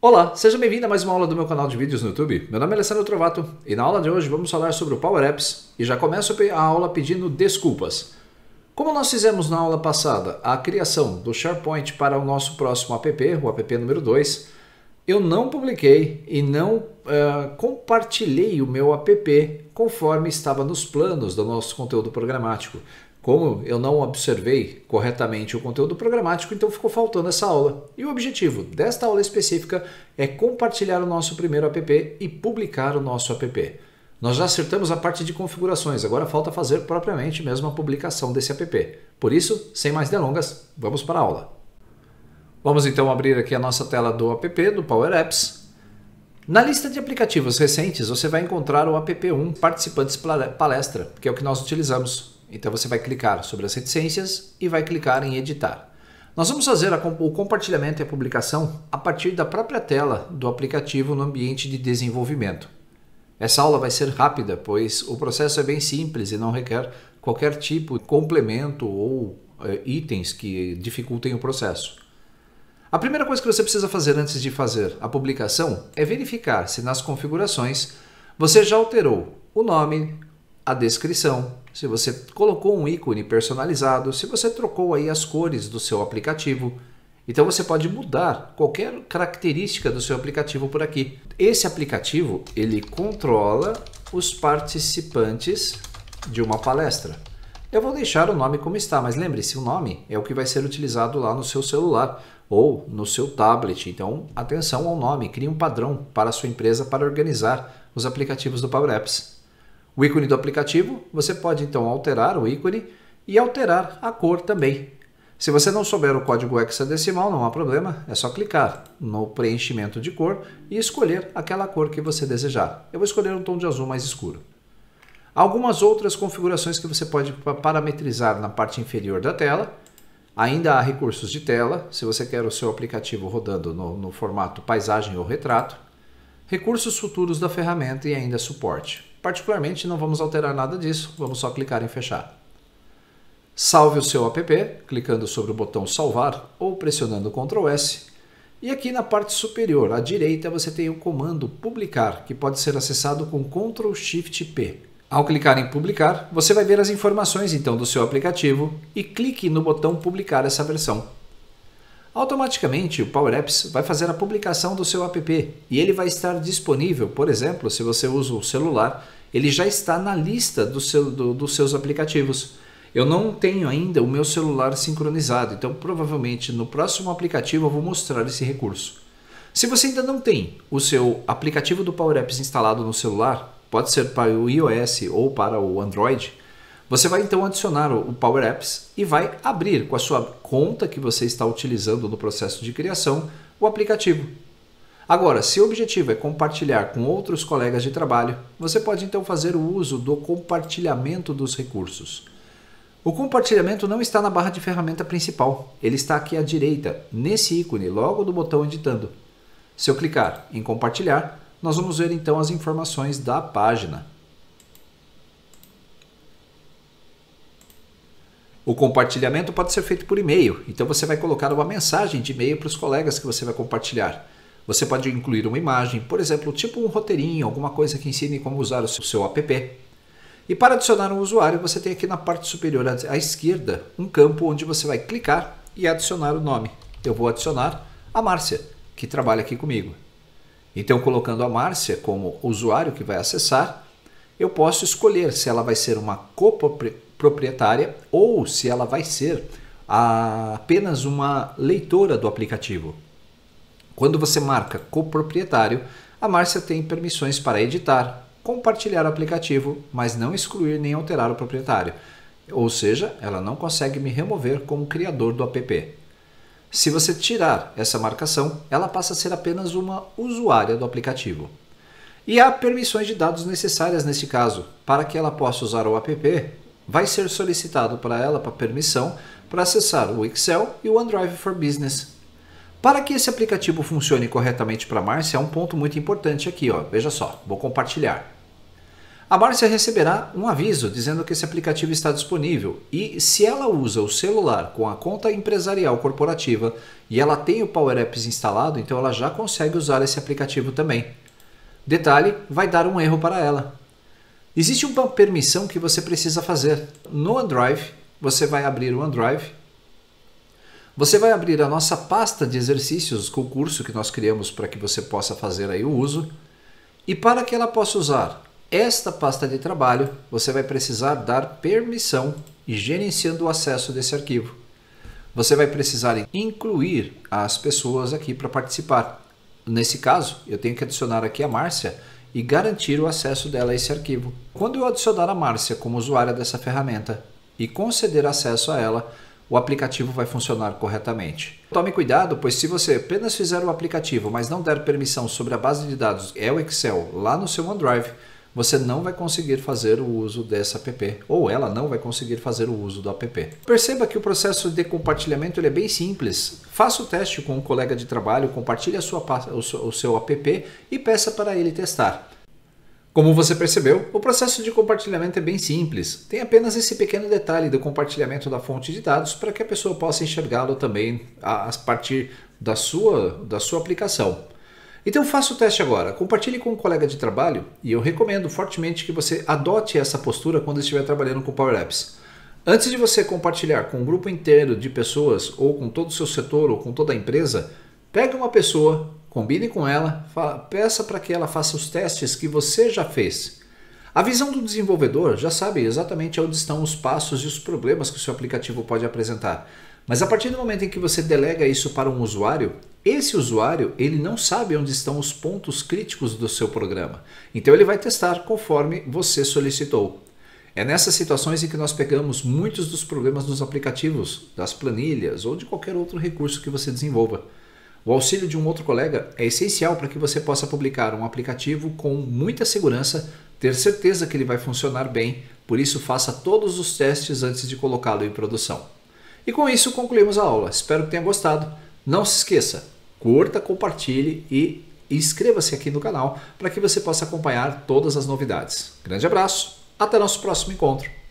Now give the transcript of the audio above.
Olá, seja bem-vindo a mais uma aula do meu canal de vídeos no YouTube. Meu nome é Alessandro Trovato e na aula de hoje vamos falar sobre o Power Apps e já começo a aula pedindo desculpas. Como nós fizemos na aula passada a criação do SharePoint para o nosso próximo app, o app número 2, eu não publiquei e não uh, compartilhei o meu app conforme estava nos planos do nosso conteúdo programático. Como eu não observei corretamente o conteúdo programático, então ficou faltando essa aula. E o objetivo desta aula específica é compartilhar o nosso primeiro app e publicar o nosso app. Nós já acertamos a parte de configurações, agora falta fazer propriamente mesmo a publicação desse app. Por isso, sem mais delongas, vamos para a aula. Vamos então abrir aqui a nossa tela do app do Power Apps na lista de aplicativos recentes, você vai encontrar o app1 Participantes Palestra, que é o que nós utilizamos. Então você vai clicar sobre as reticências e vai clicar em editar. Nós vamos fazer o compartilhamento e a publicação a partir da própria tela do aplicativo no ambiente de desenvolvimento. Essa aula vai ser rápida, pois o processo é bem simples e não requer qualquer tipo de complemento ou é, itens que dificultem o processo. A primeira coisa que você precisa fazer antes de fazer a publicação é verificar se nas configurações você já alterou o nome, a descrição, se você colocou um ícone personalizado, se você trocou aí as cores do seu aplicativo. Então você pode mudar qualquer característica do seu aplicativo por aqui. Esse aplicativo, ele controla os participantes de uma palestra. Eu vou deixar o nome como está, mas lembre-se, o nome é o que vai ser utilizado lá no seu celular ou no seu tablet. Então, atenção ao nome, crie um padrão para a sua empresa para organizar os aplicativos do Power Apps o ícone do aplicativo, você pode então alterar o ícone e alterar a cor também. Se você não souber o código hexadecimal, não há problema, é só clicar no preenchimento de cor e escolher aquela cor que você desejar. Eu vou escolher um tom de azul mais escuro. Algumas outras configurações que você pode parametrizar na parte inferior da tela. Ainda há recursos de tela, se você quer o seu aplicativo rodando no, no formato paisagem ou retrato. Recursos futuros da ferramenta e ainda suporte. Particularmente, não vamos alterar nada disso, vamos só clicar em fechar. Salve o seu app, clicando sobre o botão salvar ou pressionando Ctrl S. E aqui na parte superior, à direita, você tem o comando publicar, que pode ser acessado com Ctrl Shift P. Ao clicar em publicar, você vai ver as informações então do seu aplicativo e clique no botão publicar essa versão. Automaticamente, o Power Apps vai fazer a publicação do seu app e ele vai estar disponível, por exemplo, se você usa o celular, ele já está na lista do seu, do, dos seus aplicativos. Eu não tenho ainda o meu celular sincronizado, então provavelmente no próximo aplicativo eu vou mostrar esse recurso. Se você ainda não tem o seu aplicativo do Power Apps instalado no celular, pode ser para o iOS ou para o Android, você vai então adicionar o Power Apps e vai abrir com a sua conta que você está utilizando no processo de criação o aplicativo. Agora, se o objetivo é compartilhar com outros colegas de trabalho, você pode então fazer o uso do compartilhamento dos recursos. O compartilhamento não está na barra de ferramenta principal, ele está aqui à direita, nesse ícone, logo do botão editando. Se eu clicar em compartilhar, nós vamos ver então as informações da página. O compartilhamento pode ser feito por e-mail, então você vai colocar uma mensagem de e-mail para os colegas que você vai compartilhar. Você pode incluir uma imagem, por exemplo, tipo um roteirinho, alguma coisa que ensine como usar o seu app. E para adicionar um usuário, você tem aqui na parte superior à esquerda um campo onde você vai clicar e adicionar o nome. Eu vou adicionar a Márcia, que trabalha aqui comigo. Então, colocando a Márcia como usuário que vai acessar, eu posso escolher se ela vai ser uma coproprietária ou se ela vai ser apenas uma leitora do aplicativo. Quando você marca coproprietário, a Márcia tem permissões para editar, compartilhar o aplicativo, mas não excluir nem alterar o proprietário. Ou seja, ela não consegue me remover como criador do app. Se você tirar essa marcação, ela passa a ser apenas uma usuária do aplicativo. E há permissões de dados necessárias nesse caso. Para que ela possa usar o app, vai ser solicitado para ela para permissão para acessar o Excel e o OneDrive for Business para que esse aplicativo funcione corretamente para a Márcia, é um ponto muito importante aqui, ó. veja só, vou compartilhar. A Márcia receberá um aviso dizendo que esse aplicativo está disponível e se ela usa o celular com a conta empresarial corporativa e ela tem o Power Apps instalado, então ela já consegue usar esse aplicativo também. Detalhe, vai dar um erro para ela. Existe uma permissão que você precisa fazer. No OneDrive, você vai abrir o OneDrive você vai abrir a nossa pasta de exercícios com o curso que nós criamos para que você possa fazer aí o uso. E para que ela possa usar esta pasta de trabalho, você vai precisar dar permissão e gerenciando o acesso desse arquivo. Você vai precisar incluir as pessoas aqui para participar. Nesse caso, eu tenho que adicionar aqui a Márcia e garantir o acesso dela a esse arquivo. Quando eu adicionar a Márcia como usuária dessa ferramenta e conceder acesso a ela, o aplicativo vai funcionar corretamente. Tome cuidado, pois se você apenas fizer o aplicativo, mas não der permissão sobre a base de dados é o Excel lá no seu OneDrive, você não vai conseguir fazer o uso dessa app, ou ela não vai conseguir fazer o uso do app. Perceba que o processo de compartilhamento é bem simples. Faça o teste com um colega de trabalho, compartilhe a sua, o seu app e peça para ele testar. Como você percebeu, o processo de compartilhamento é bem simples. Tem apenas esse pequeno detalhe do compartilhamento da fonte de dados para que a pessoa possa enxergá-lo também a partir da sua, da sua aplicação. Então faça o teste agora. Compartilhe com um colega de trabalho e eu recomendo fortemente que você adote essa postura quando estiver trabalhando com Power Apps. Antes de você compartilhar com um grupo inteiro de pessoas ou com todo o seu setor ou com toda a empresa, pegue uma pessoa, Combine com ela, fala, peça para que ela faça os testes que você já fez. A visão do desenvolvedor já sabe exatamente onde estão os passos e os problemas que o seu aplicativo pode apresentar. Mas a partir do momento em que você delega isso para um usuário, esse usuário ele não sabe onde estão os pontos críticos do seu programa. Então ele vai testar conforme você solicitou. É nessas situações em que nós pegamos muitos dos problemas dos aplicativos, das planilhas ou de qualquer outro recurso que você desenvolva. O auxílio de um outro colega é essencial para que você possa publicar um aplicativo com muita segurança, ter certeza que ele vai funcionar bem, por isso faça todos os testes antes de colocá-lo em produção. E com isso concluímos a aula. Espero que tenha gostado. Não se esqueça, curta, compartilhe e inscreva-se aqui no canal para que você possa acompanhar todas as novidades. Grande abraço, até nosso próximo encontro.